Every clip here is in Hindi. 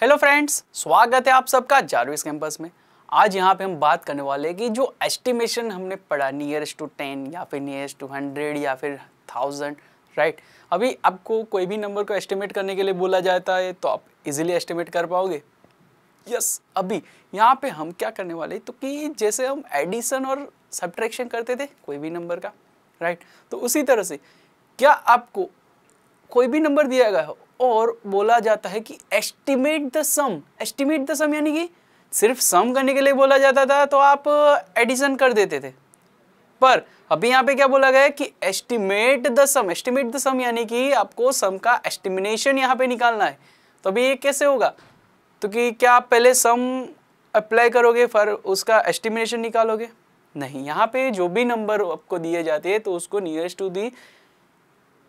हेलो फ्रेंड्स स्वागत है आप सबका जारविस कैंपस में आज यहाँ पे हम बात करने वाले हैं कि जो एस्टिमेशन हमने पढ़ा नियरेस्ट टू टेन या फिर नियरेस्ट टू हंड्रेड या फिर थाउजेंड राइट अभी आपको कोई भी नंबर को एस्टिमेट करने के लिए बोला जाता है तो आप इजीली एस्टिमेट कर पाओगे यस अभी यहाँ पे हम क्या करने वाले तो कि जैसे हम एडिशन और सब्ट्रैक्शन करते थे कोई भी नंबर का राइट तो उसी तरह से क्या आपको कोई भी नंबर दिया गया हो और बोला जाता है कि estimate the sum estimate the sum यानी कि सिर्फ सम करने के लिए बोला जाता था तो आप एडिशन uh, कर देते थे पर अभी यहाँ पे क्या बोला गया है कि estimate the sum estimate the sum यानी कि आपको सम का एस्टिमिनेशन यहाँ पे निकालना है तो अभी ये कैसे होगा तो कि क्या आप पहले सम अप्लाई करोगे फिर उसका एस्टिमिनेशन निकालोगे नहीं यहाँ पे जो भी नंबर आपको दिए जाते हैं तो उसको नियरेस्ट टू दी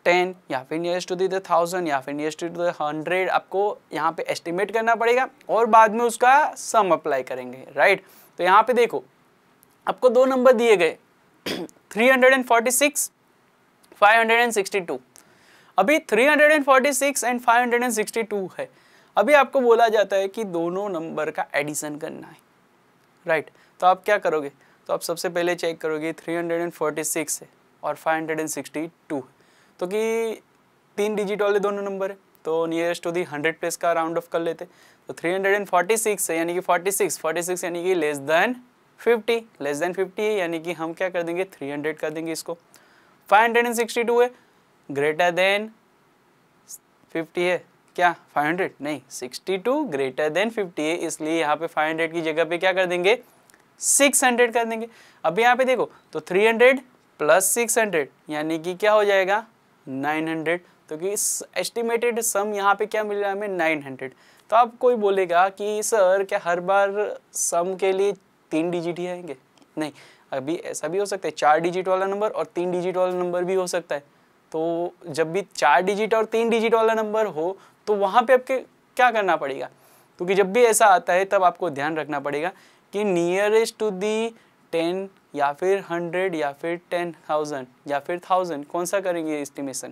टेन या फिर नियरेस्ट टू दी दाउजेंड या फिर नियरेस्ट टू द हंड्रेड आपको यहाँ पे एस्टिमेट करना पड़ेगा और बाद में उसका सम अप्लाई करेंगे राइट तो यहाँ पे देखो आपको दो नंबर दिए गए three hundred and forty six five hundred and sixty two अभी 346 एंड 562 है अभी आपको बोला जाता है कि दोनों नंबर का एडिशन करना है राइट तो आप क्या करोगे तो आप सबसे पहले चेक करोगे 346 है और 562 है तो कि तीन डिजिट वाले दोनों नंबर है तो nearest to the hundred place का राउंड ऑफ कर लेते तो three hundred and forty six है यानी कि फोर्टी सिक्स फोर्टी सिक्स यानी कि less than fifty less than fifty है यानी कि हम क्या कर देंगे थ्री हंड्रेड कर देंगे इसको five hundred and sixty two है ग्रेटर देन फिफ्टी है क्या 500 नहीं 62 ग्रेटर देन 50 है इसलिए यहाँ पे 500 की जगह पे क्या कर देंगे 600 कर देंगे अब यहाँ पे देखो तो 300 प्लस 600 यानी कि क्या हो जाएगा 900 तो कि इस एस्टिमेटेड सम यहाँ पे क्या मिल रहा है हमें 900 तो आप कोई बोलेगा कि सर क्या हर बार सम के लिए तीन डिजिट ही आएंगे नहीं अभी ऐसा भी हो सकता है चार डिजिट वाला नंबर और तीन डिजिट वाला नंबर भी हो सकता है तो जब भी चार डिजिट और तीन डिजिट वाला नंबर हो तो वहाँ पे आपके क्या करना पड़ेगा क्योंकि जब भी ऐसा आता है तब आपको ध्यान रखना पड़ेगा कि नियरेस्ट टू दी टेन या फिर हंड्रेड या फिर टेन थाउजेंड या फिर थाउजेंड कौन सा करेंगे एस्टिमेशन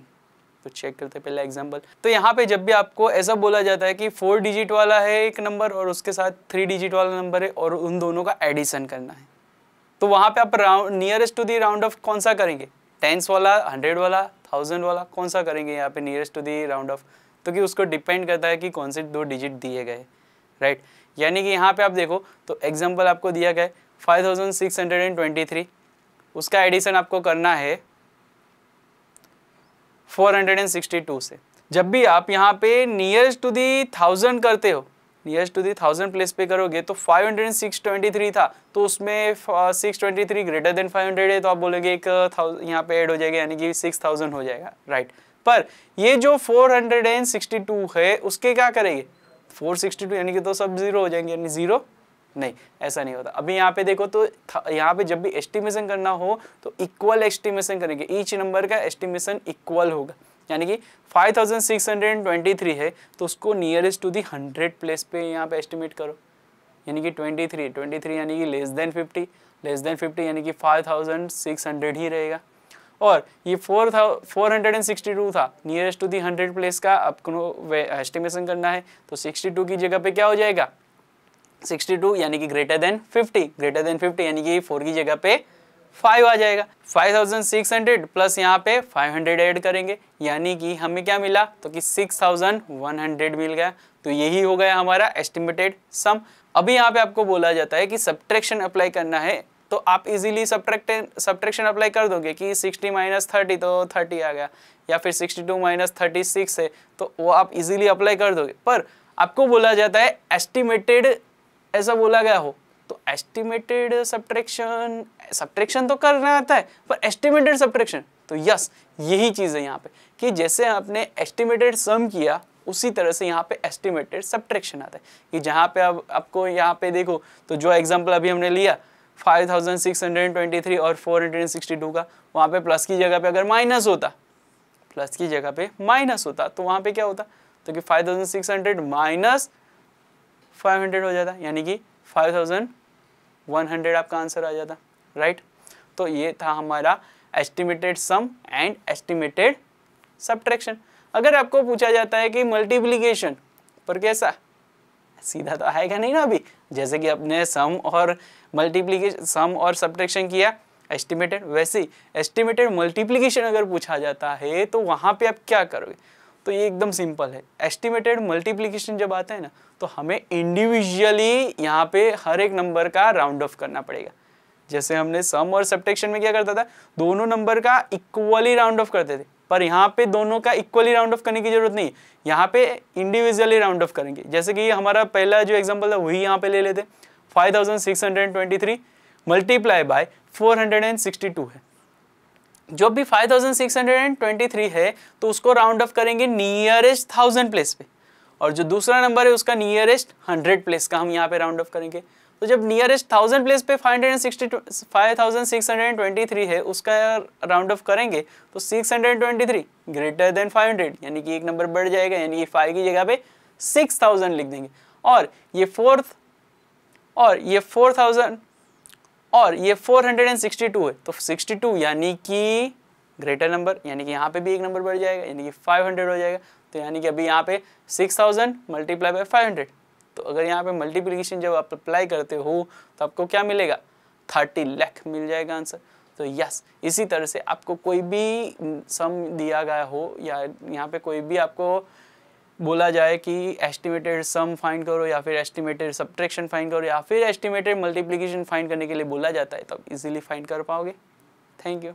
तो चेक करते पहले एग्जांपल तो यहाँ पे जब भी आपको ऐसा बोला जाता है कि फोर डिजिट वाला है एक नंबर और उसके साथ थ्री डिजिट वाला नंबर है और उन दोनों का एडिशन करना है तो वहाँ पे आप round nearest to the round off कौन सा करेंगे टेंस वाला हंड्रेड वाला थाउजेंड वाला कौन सा करेंगे यहाँ पे nearest to the round off तो कि उसको डिपेंड करता है कि कौन से दो डिजिट दिए गए राइट यानी कि यहाँ पे आप देखो तो एग्जाम्पल आपको दिया गया है 5623 उसका एडिशन आपको करना है 462 से जब भी आप यहाँ पे नियरेस्ट टू दी थाउजेंड करते हो nearest to the thousand place पे करोगे तो 5623 था तो उसमें 623 ग्रेटर देन 500 है तो आप बोलोगे एक uh, यहाँ पे ऐड हो जाएगा यानी कि 6000 हो जाएगा राइट पर ये जो 462 है उसके क्या करेंगे 462 यानी कि तो सब जीरो हो जाएंगे यानी जीरो नहीं ऐसा नहीं होता अभी यहाँ पे देखो तो यहाँ पे जब भी एस्टिमेशन करना हो तो इक्वल एस्टिमेशन करेंगे ईच नंबर का एस्टिमेशन इक्वल होगा यानी कि 5623 है तो उसको नियरेस्ट टू दी 100 प्लेस पे यहाँ पे एस्टिमेट करो यानी कि 23 23 यानी कि लेस देन 50 लेस देन 50 यानी कि 5600 ही रहेगा और ये फोर था four hundred and sixty two था nearest to the hundred place का आपको एस्टिमेशन करना है तो सिक्सटी टू की जगह पे क्या हो जाएगा 62 यानी कि ग्रेटर देन 50 ग्रेटर देन 50 यानी कि 4 की जगह पे 5 आ जाएगा 5600 प्लस यहाँ पे 500 ऐड करेंगे यानी कि हमें क्या मिला तो कि 6100 मिल गया तो यही हो गया हमारा एस्टिमेटेड सम अभी यहाँ पे आपको बोला जाता है कि सब्ट्रैक्शन अप्लाई करना है तो आप इजीली सब्ट्रैक्ट सब्ट्रैक्शन अप्लाई कर दोगे कि 60 माइनस थर्टी तो 30 आ गया या फिर 62 टू माइनस थर्टी है तो वो आप इजीली अप्लाई कर दोगे पर आपको बोला जाता है एस्टिमेटेड ऐसा बोला गया हो तो एस्टिमेटेड सब्ट्रैक्शन सब्ट्रैक्शन तो करना आता है पर एस्टिमेटेड सब्ट्रैक्शन तो यस यही चीज़ है यहाँ पे कि जैसे आपने एस्टिमेटेड सम किया उसी तरह से यहाँ पे एस्टिमेटेड सब्ट्रैक्शन आता है कि जहाँ पे अब आप, आपको यहाँ पे देखो तो जो एग्जाम्पल अभी हमने लिया 5623 और 462 का वहाँ पे प्लस की जगह पे अगर माइनस होता प्लस की जगह पे माइनस होता तो वहाँ पे क्या होता तो कि 5600 माइनस 500 हो जाता यानी कि 5100 आपका आंसर आ जाता राइट तो ये था हमारा estimated sum and estimated subtraction अगर आपको पूछा जाता है कि मल्टीप्लीकेशन पर कैसा सीधा तो आएगा नहीं ना अभी जैसे कि आपने सम और मल्टीप्लीकेशन सम और सब्ट्रैक्शन किया एस्टिमेटेड वैसे एस्टिमेटेड मल्टीप्लीकेशन अगर पूछा जाता है तो वहाँ पे आप क्या करोगे तो ये एकदम सिंपल है एस्टिमेटेड मल्टीप्लीकेशन जब आता है ना तो हमें इंडिविजुअली यहाँ पे हर एक नंबर का राउंड ऑफ करना पड़ेगा जैसे हमने सम और सब्टेक्शन में क्या करता था दोनों नंबर का इक्वली राउंड ऑफ करते थे पर यहाँ पे दोनों का इक्वली राउंड ऑफ करने की जरूरत नहीं है यहाँ पे इंडिविजुअली राउंड ऑफ करेंगे जैसे कि हमारा पहला जो एग्जाम्पल था वही यहाँ पे ले लेते five thousand six hundred twenty three multiply by four hundred and sixty two है जो भी 5623 है तो उसको राउंड ऑफ करेंगे नियरेस्ट थाउजेंड प्लेस पे और जो दूसरा नंबर है उसका नियरेस्ट हंड्रेड प्लेस का हम यहाँ पे राउंड ऑफ करेंगे तो जब नियरेस्ट थाउजेंड प्लेस पे five hundred thousand six hundred twenty three है उसका राउंड ऑफ करेंगे तो six hundred twenty three greater than 500 यानी कि एक नंबर बढ़ जाएगा यानी कि फाइव की जगह पे सिक्स थाउजेंड लिख देंगे और ये फोर्थ और ये फोर थाउजेंड और ये 462 है तो 62 यानी कि ग्रेटर नंबर यानी कि यहाँ पे भी एक नंबर बढ़ जाएगा यानी कि 500 हो जाएगा तो यानी कि अभी यहाँ पे 6000 थाउजेंड मल्टीप्लाई बाई फाइव तो अगर यहाँ पे मल्टीप्लीकेशन जब आप अप्लाई करते हो तो आपको क्या मिलेगा थर्टी लाख मिल जाएगा आंसर तो यस इसी तरह से आपको कोई भी सम दिया गया हो या यहाँ पे कोई भी आपको बोला जाए कि एस्टिमेटेड सम फाइंड करो या फिर एस्टिमेटेड सब्ट्रैक्शन फाइंड करो या फिर एस्टिमेटेड मल्टीप्लिकेशन फाइंड करने के लिए बोला जाता है तो आप इजीली फाइंड कर पाओगे थैंक यू